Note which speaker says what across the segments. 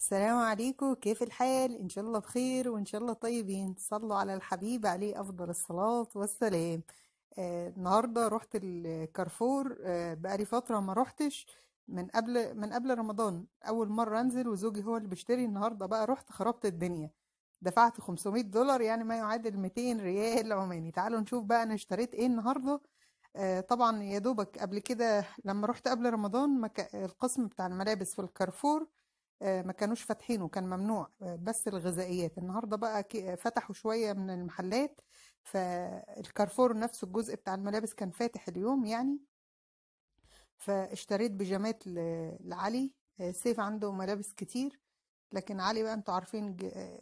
Speaker 1: السلام عليكم كيف الحال ان شاء الله بخير وان شاء الله طيبين صلوا على الحبيب عليه افضل الصلاة والسلام آه النهاردة رحت الكارفور آه بقالي فترة ما رحتش من قبل من قبل رمضان اول مرة انزل وزوجي هو اللي بيشتري النهاردة بقى رحت خربت الدنيا دفعت 500 دولار يعني ما يعادل 200 ريال عماني تعالوا نشوف بقى انا اشتريت ايه النهارده آه، طبعا يا دوبك قبل كده لما رحت قبل رمضان القسم بتاع الملابس في الكارفور آه، ما كانوش فاتحينه كان ممنوع آه، بس الغذائيات النهارده بقى آه، فتحوا شويه من المحلات فالكارفور نفسه الجزء بتاع الملابس كان فاتح اليوم يعني فاشتريت بيجامات لعلي سيف عنده ملابس كتير لكن علي بقى انتوا عارفين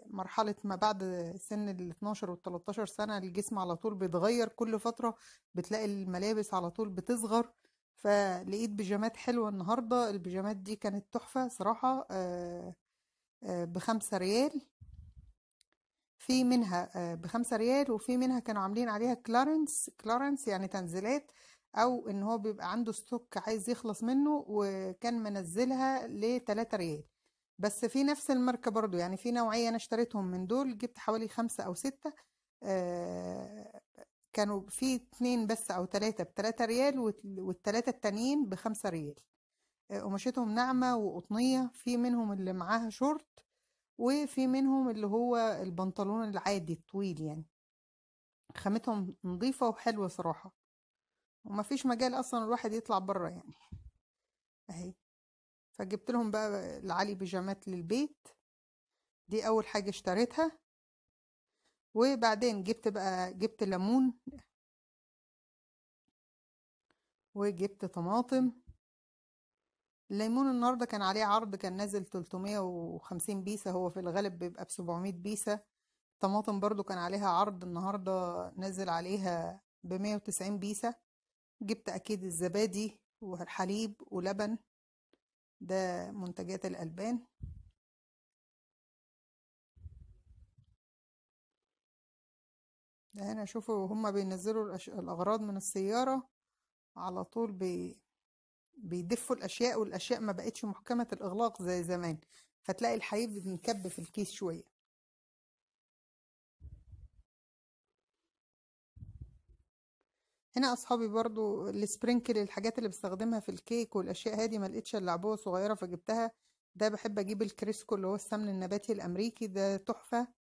Speaker 1: مرحلة ما بعد سن ال 12 وال 13 سنة الجسم على طول بيتغير كل فترة بتلاقي الملابس على طول بتصغر فلقيت بيجامات حلوة النهاردة البيجامات دي كانت تحفة صراحة آه، آه، بخمسة ريال في منها آه، بخمسة ريال وفي منها كانوا عاملين عليها كلارنس كلارنس يعني تنزيلات او ان هو بيبقى عنده ستوك عايز يخلص منه وكان منزلها لتلاتة ريال بس في نفس الماركة برضو يعني في نوعية انا اشتريتهم من دول جبت حوالي خمسة او ستة كانوا في اتنين بس او تلاتة بتلاتة ريال والتلاتة التانيين بخمسة ريال آه، قماشتهم ناعمة وقطنية في منهم اللي معاها شورت وفي منهم اللي هو البنطلون العادي الطويل يعني خامتهم نظيفة وحلوة صراحة ومفيش مجال اصلا الواحد يطلع بره يعني اهي فجبت لهم بقى العلي بيجامات للبيت دي اول حاجة اشتريتها وبعدين جبت بقى جبت ليمون وجبت طماطم الليمون النهارده كان عليه عرض كان نازل 350 بيسة هو في الغالب بيبقى ب 700 بيسة طماطم برضو كان عليها عرض النهارده نازل عليها ب 190 بيسة جبت اكيد الزبادي والحليب ولبن ده منتجات الألبان هنا شوفوا هما بينزلوا الأغراض من السيارة على طول بي... بيدفوا الأشياء والأشياء ما بقتش محكمة الإغلاق زي زمان فتلاقي الحليب مكب في الكيس شوية هنا أصحابي برضو السبرينكل الحاجات اللي بستخدمها في الكيك والأشياء هادي ما لقيتش اللعبوة صغيرة فجبتها ده بحب أجيب الكريسكو اللي هو السمن النباتي الأمريكي ده تحفة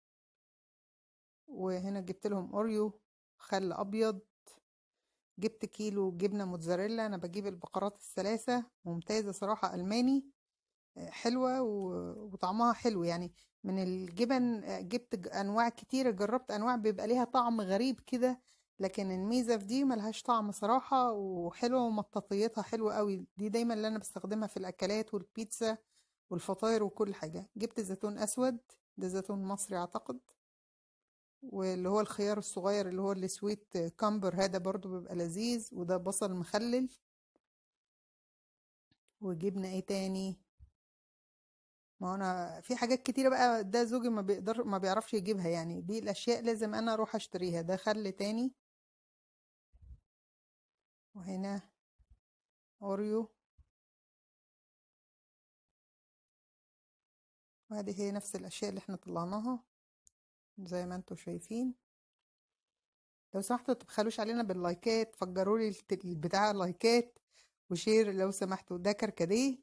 Speaker 1: وهنا جبت لهم اوريو خل ابيض جبت كيلو جبنه موتزاريلا انا بجيب البقرات الثلاثه ممتازه صراحه الماني آه، حلوه وطعمها حلو يعني من الجبن آه، جبت انواع كتير جربت انواع بيبقى ليها طعم غريب كده لكن الميزه في دي ملهاش طعم صراحه وحلوه ومطاطيتها حلوه قوي دي دايما اللي انا بستخدمها في الاكلات والبيتزا والفطاير وكل حاجه جبت زيتون اسود ده زيتون مصري اعتقد واللي هو الخيار الصغير اللي هو السويت كامبر هذا برضو بيبقى لذيذ وده بصل مخلل وجبنا ايه تاني ما انا في حاجات كتيرة بقى ده زوجي ما بيقدر ما بيعرفش يجيبها يعني دي الاشياء لازم انا اروح اشتريها ده خل تاني وهنا اوريو وهذه هي نفس الاشياء اللي احنا طلعناها زي ما انتم شايفين لو سمحتوا تبخلوش علينا باللايكات فجروا لي البتاع لايكات وشير لو سمحتوا ده كركديه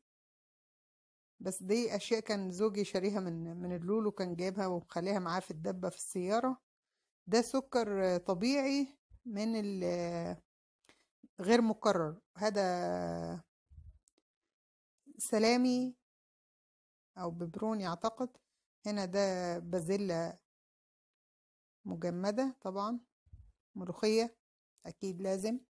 Speaker 1: بس دي اشياء كان زوجي شاريها من من اللولو كان جايبها ومخليها معاه في الدبه في السياره ده سكر طبيعي من غير مكرر هذا سلامي او ببروني اعتقد هنا ده بازيلا مجمدة طبعا ملوخية أكيد لازم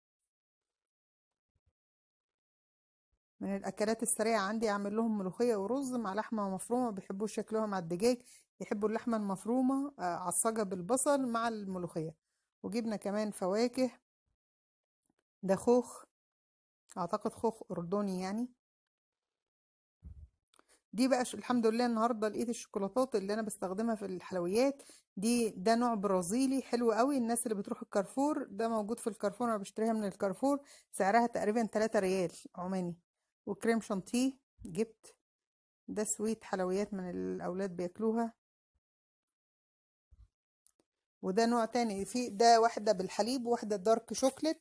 Speaker 1: من الأكلات السريعة عندي أعمل لهم ملوخية ورز مع لحمة مفرومة بيحبوا شكلها مع الدجاج يحبوا اللحمة المفرومة آه، عصجة بالبصل مع الملوخية وجبنا كمان فواكه ده خوخ أعتقد خوخ أردني يعني دي بقى الحمد لله النهارده لقيت الشوكولاتات اللي انا بستخدمها في الحلويات دي ده نوع برازيلي حلو قوي الناس اللي بتروح الكارفور ده موجود في الكارفور انا بشتريها من الكارفور سعرها تقريبا 3 ريال عماني وكريم شانتيه جبت ده سويت حلويات من الاولاد بياكلوها وده نوع تاني في ده واحده بالحليب وواحده دارك شوكليت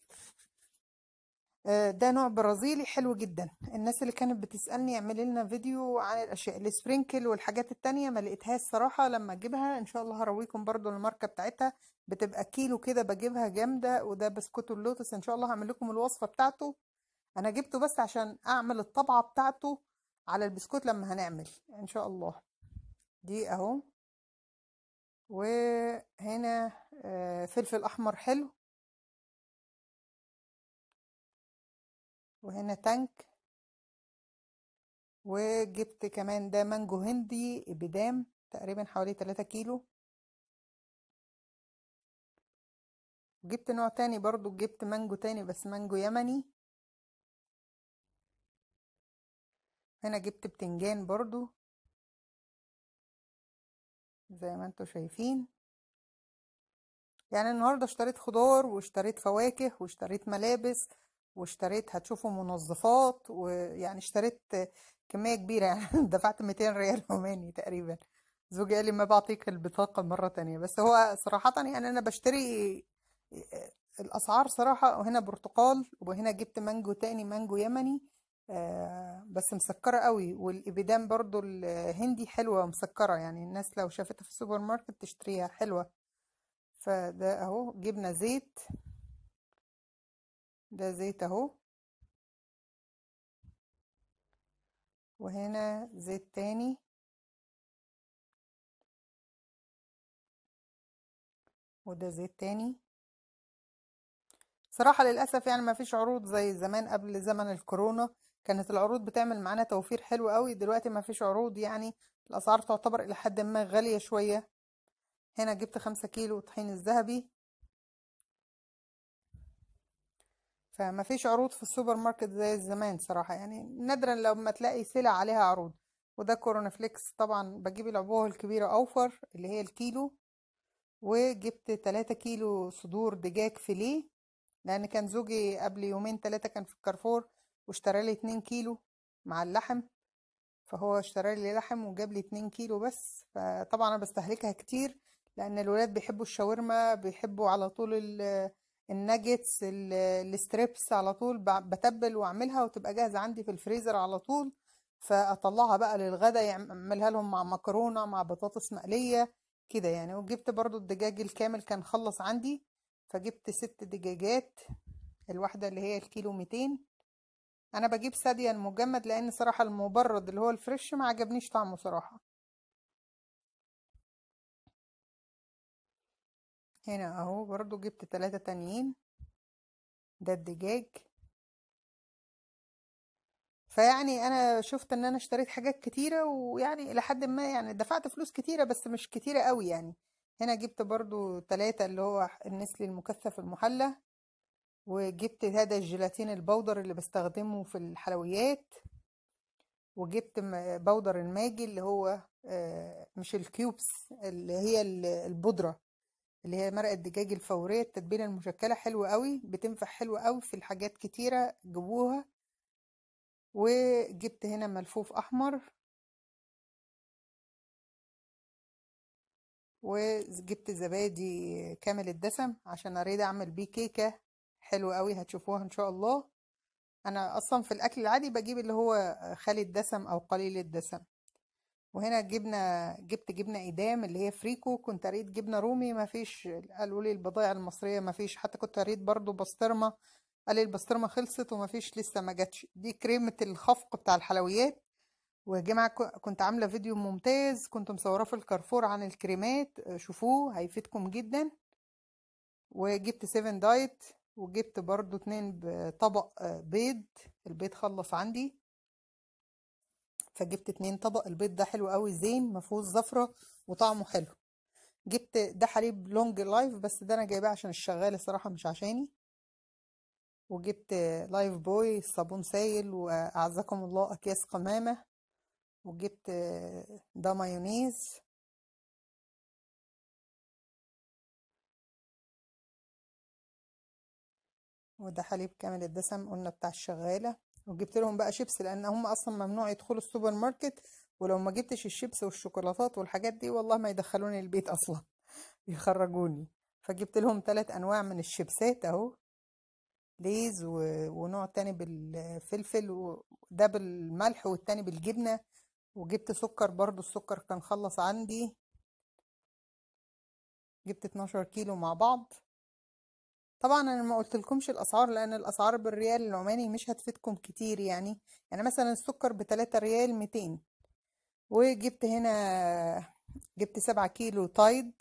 Speaker 1: آه، ده نوع برازيلي حلو جدا الناس اللي كانت بتسالني اعملي لنا فيديو عن الاشياء السبرينكل والحاجات التانية ما لقيتهاش صراحه لما اجيبها ان شاء الله هرويكم برضو الماركه بتاعتها بتبقى كيلو كده بجيبها جامده وده بسكوت اللوتس ان شاء الله هعمل لكم الوصفه بتاعته انا جبته بس عشان اعمل الطبعه بتاعته على البسكوت لما هنعمل ان شاء الله دي اهو وهنا
Speaker 2: آه، فلفل احمر حلو وهنا تانك وجبت كمان ده مانجو
Speaker 1: هندي بدام تقريبا حوالي 3 كيلو جبت نوع تاني برضو جبت مانجو تاني بس مانجو يمني
Speaker 2: هنا جبت بتنجان برضو زي ما انتوا شايفين
Speaker 1: يعني النهاردة اشتريت خضار واشتريت فواكه واشتريت ملابس واشتريت هتشوفوا منظفات ويعني اشتريت كمية كبيرة يعني دفعت 200 ريال عماني تقريبا زوجي قال لي ما بعطيك البطاقة مرة تانية بس هو صراحة يعني أنا بشتري آه، الأسعار صراحة وهنا برتقال وهنا جبت مانجو تاني مانجو يمني آه، بس مسكرة قوي والابدان برضو الهندي حلوة مسكرة يعني الناس لو شافتها في السوبر ماركت تشتريها حلوة فده أهو جبنا زيت ده زيت اهو
Speaker 2: وهنا زيت تاني وده
Speaker 1: زيت تاني صراحة للأسف يعني ما فيش عروض زي زمان قبل زمن الكورونا كانت العروض بتعمل معانا توفير حلو قوي دلوقتي ما فيش عروض يعني الأسعار تعتبر إلى حد ما غالية شوية هنا جبت خمسة كيلو طحين الذهبي فما فيش عروض في السوبر ماركت زي زمان صراحة يعني نادرا لما تلاقي سلع عليها عروض وده كورونا فليكس طبعا بجيب العبوة الكبيرة أوفر اللي هي الكيلو وجبت تلاتة كيلو صدور دجاج فيليه لأن كان زوجي قبل يومين تلاتة كان في الكارفور واشترى لي اتنين كيلو مع اللحم فهو اشترى لي لحم وجاب لي اتنين كيلو بس فطبعا أنا بستهلكها كتير لأن الولاد بيحبوا الشاورما بيحبوا على طول ال الناجتس الستريبس على طول بتبل واعملها وتبقى جاهزه عندي في الفريزر على طول فاطلعها بقى للغدا يعملها لهم مع مكرونه مع بطاطس مقليه كده يعني وجبت برضو الدجاج الكامل كان خلص عندي فجبت ست دجاجات الواحده اللي هي الكيلو 200 انا بجيب سادية المجمد لان صراحه المبرد اللي هو الفريش ما عجبنيش طعمه صراحه هنا اهو برضو جبت تلاتة تانيين ده الدجاج فيعني انا شفت ان انا اشتريت حاجات كتيرة ويعني الى حد ما يعني دفعت فلوس كتيرة بس مش كتيرة قوي يعني هنا جبت برضو تلاتة اللي هو النسل المكثف المحلى وجبت هذا الجيلاتين البودر اللي بستخدمه في الحلويات وجبت بودر الماجي اللي هو آه، مش الكيوبس اللي هي البودرة اللي هي مرقة الدجاج الفورية التتبيلة المشكلة حلوة قوي بتنفع حلوة قوي في الحاجات كتيرة جبوها وجبت هنا ملفوف أحمر وجبت زبادي كامل الدسم عشان اريد اعمل بيه كيكه حلوه قوي هتشوفوها ان شاء الله انا اصلا في الاكل العادي بجيب اللي هو خالي الدسم او قليل الدسم وهنا جبنة جبت جبنة إيدام اللي هي فريكو كنت قريت جبنة رومي مفيش قالوا لي البضائع المصرية مفيش حتى كنت قريت برضو بسطرمة قال لي البسطرمة خلصت ومفيش لسه ما جاتش دي كريمة الخفق بتاع الحلويات ويا جماعة كنت عاملة فيديو ممتاز كنت مصوراه في الكارفور عن الكريمات شوفوه هيفيدكم جدا وجبت سيفن دايت وجبت برضو اتنين طبق آه، بيض البيض خلص عندي فجبت اتنين طبق البيض ده حلو قوي زين مفهوش زفره وطعمه حلو جبت ده حليب لونج لايف بس ده انا جايباه عشان الشغال الصراحه مش عشاني وجبت لايف بوي صابون سائل واعزكم الله اكياس قمامه وجبت
Speaker 2: ده مايونيز
Speaker 1: وده حليب كامل الدسم قلنا بتاع الشغاله وجبت لهم بقى شيبس لان هم اصلا ممنوع يدخلوا السوبر ماركت ولو ما جبتش الشيبس والشوكولاتات والحاجات دي والله ما يدخلوني البيت اصلا يخرجوني فجبت لهم ثلاث انواع من الشيبسات اهو ليز و... ونوع تاني بالفلفل وده بالملح والتاني بالجبنه وجبت سكر برضو السكر كان خلص عندي جبت 12 كيلو مع بعض طبعا انا ما قلت لكمش الاسعار لان الاسعار بالريال العماني مش هتفيدكم كتير يعني يعني مثلا السكر بتلاتة ريال ميتين وجبت هنا جبت سبعة كيلو تايد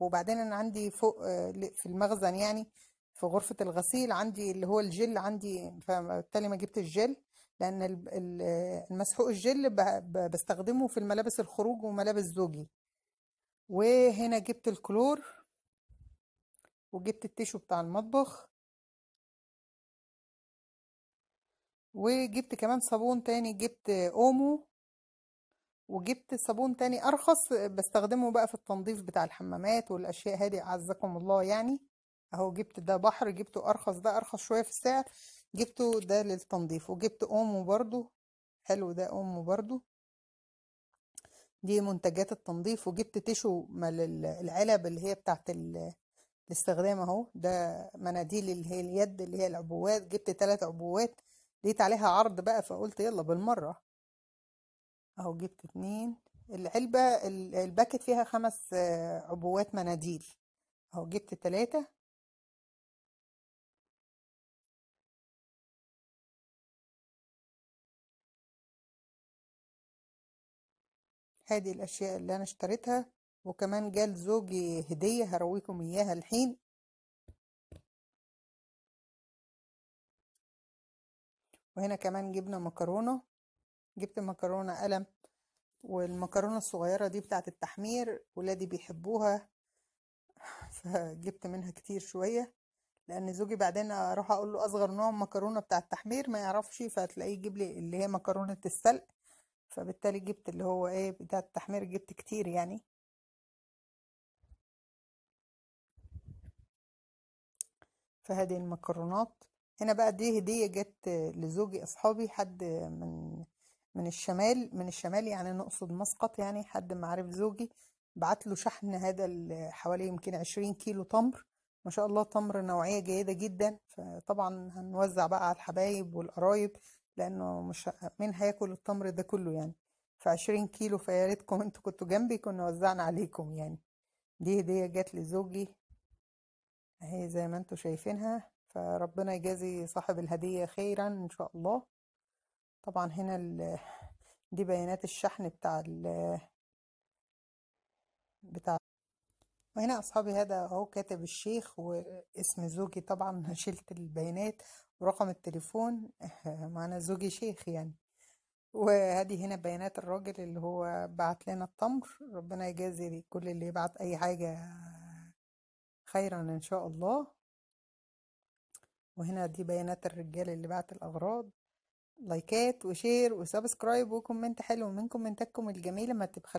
Speaker 1: وبعدين انا عندي فوق آه، في المخزن يعني في غرفة الغسيل عندي اللي هو الجل عندي فبالتالي ما جبت الجل لان المسحوق الجل بستخدمه في الملابس الخروج وملابس زوجي وهنا جبت الكلور
Speaker 2: وجبت التيشو بتاع المطبخ
Speaker 1: وجبت كمان صابون تاني جبت اومو وجبت صابون تاني ارخص بستخدمه بقى في التنظيف بتاع الحمامات والاشياء هادي اعزكم الله يعني اهو جبت ده بحر جبته ارخص ده ارخص شويه في السعر جبته ده للتنظيف وجبت اومو برضو حلو ده اومو برضو دي منتجات التنظيف وجبت تيشو العلب اللي هي بتاعت الاستخدام اهو ده مناديل اللي هي اليد اللي هي العبوات جبت تلات عبوات لقيت عليها عرض بقى فقلت يلا بالمرة اهو جبت اتنين العلبة الباكت فيها خمس آه، عبوات مناديل اهو جبت
Speaker 2: تلاتة هذه الاشياء اللي انا اشتريتها وكمان جال زوجي هدية هرويكم إياها الحين
Speaker 1: وهنا كمان جبنا مكرونة جبت مكرونة قلم والمكرونة الصغيرة دي بتاعت التحمير ولادي بيحبوها فجبت منها كتير شوية لأن زوجي بعدين أروح أقول له أصغر نوع مكرونة بتاع التحمير ما يعرفش فتلاقيه يجيب لي اللي هي مكرونة السلق فبالتالي جبت اللي هو إيه بتاع التحمير جبت كتير يعني في هذه المكرونات هنا بقى دي هدية جت لزوجي أصحابي حد من من الشمال من الشمال يعني نقصد مسقط يعني حد معرف زوجي بعت له شحن هذا حوالي يمكن 20 كيلو تمر ما شاء الله تمر نوعية جيدة جدا فطبعا هنوزع بقى على الحبايب والقرايب لأنه مش مين هياكل التمر ده كله يعني ف 20 كيلو فياريتكم انتوا كنتوا جنبي كنا وزعنا عليكم يعني دي هدية جت لزوجي اهي زي ما انتم شايفينها فربنا يجازي صاحب الهدية خيرا ان شاء الله طبعا هنا ال... دي بيانات الشحن بتاع ال... بتاع وهنا اصحابي هذا اهو كاتب الشيخ واسم زوجي طبعا شلت البيانات ورقم التليفون معنا زوجي شيخ يعني وهذه هنا بيانات الراجل اللي هو بعت لنا التمر ربنا يجازي كل اللي يبعت اي حاجه خيرا إن شاء الله وهنا دي بيانات الرجال اللي بعت الأغراض لايكات وشير وسبسكرايب وكومنت حلو من كومنتاتكم الجميلة ما تبخلوش